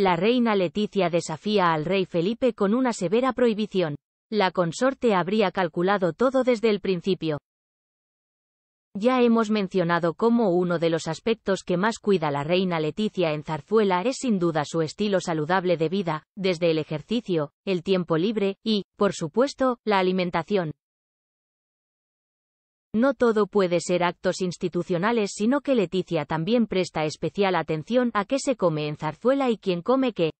La reina Leticia desafía al rey Felipe con una severa prohibición. La consorte habría calculado todo desde el principio. Ya hemos mencionado cómo uno de los aspectos que más cuida la reina Leticia en Zarzuela es sin duda su estilo saludable de vida, desde el ejercicio, el tiempo libre y, por supuesto, la alimentación. No todo puede ser actos institucionales, sino que Leticia también presta especial atención a qué se come en Zarzuela y quién come qué.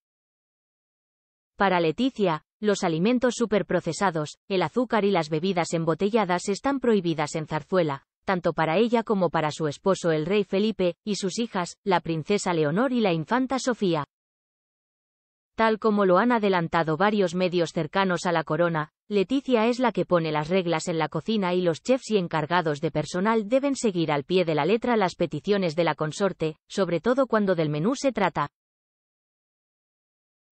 Para Leticia, los alimentos superprocesados, el azúcar y las bebidas embotelladas están prohibidas en Zarzuela, tanto para ella como para su esposo el rey Felipe, y sus hijas, la princesa Leonor y la infanta Sofía. Tal como lo han adelantado varios medios cercanos a la corona, Leticia es la que pone las reglas en la cocina y los chefs y encargados de personal deben seguir al pie de la letra las peticiones de la consorte, sobre todo cuando del menú se trata.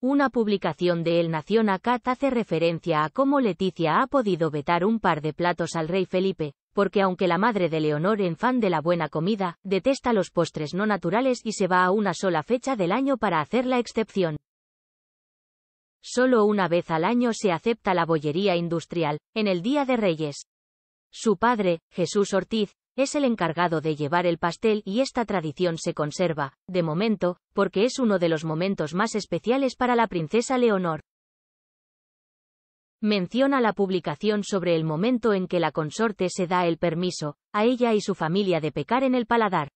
Una publicación de El Nación Acat hace referencia a cómo Leticia ha podido vetar un par de platos al rey Felipe, porque aunque la madre de Leonor en fan de la buena comida, detesta los postres no naturales y se va a una sola fecha del año para hacer la excepción. Solo una vez al año se acepta la bollería industrial, en el Día de Reyes. Su padre, Jesús Ortiz, es el encargado de llevar el pastel y esta tradición se conserva, de momento, porque es uno de los momentos más especiales para la princesa Leonor. Menciona la publicación sobre el momento en que la consorte se da el permiso, a ella y su familia de pecar en el paladar.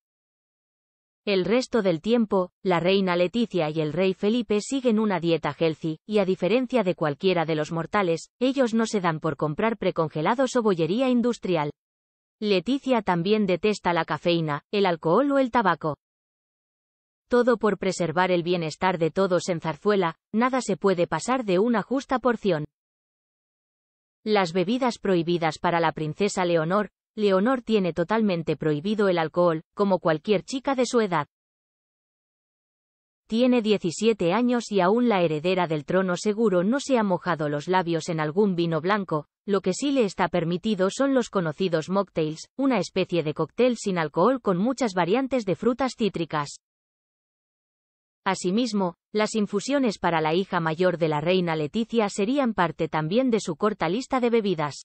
El resto del tiempo, la reina Leticia y el rey Felipe siguen una dieta healthy, y a diferencia de cualquiera de los mortales, ellos no se dan por comprar precongelados o bollería industrial. Leticia también detesta la cafeína, el alcohol o el tabaco. Todo por preservar el bienestar de todos en Zarzuela, nada se puede pasar de una justa porción. Las bebidas prohibidas para la princesa Leonor, Leonor tiene totalmente prohibido el alcohol, como cualquier chica de su edad. Tiene 17 años y aún la heredera del trono seguro no se ha mojado los labios en algún vino blanco, lo que sí le está permitido son los conocidos mocktails, una especie de cóctel sin alcohol con muchas variantes de frutas cítricas. Asimismo, las infusiones para la hija mayor de la reina Leticia serían parte también de su corta lista de bebidas.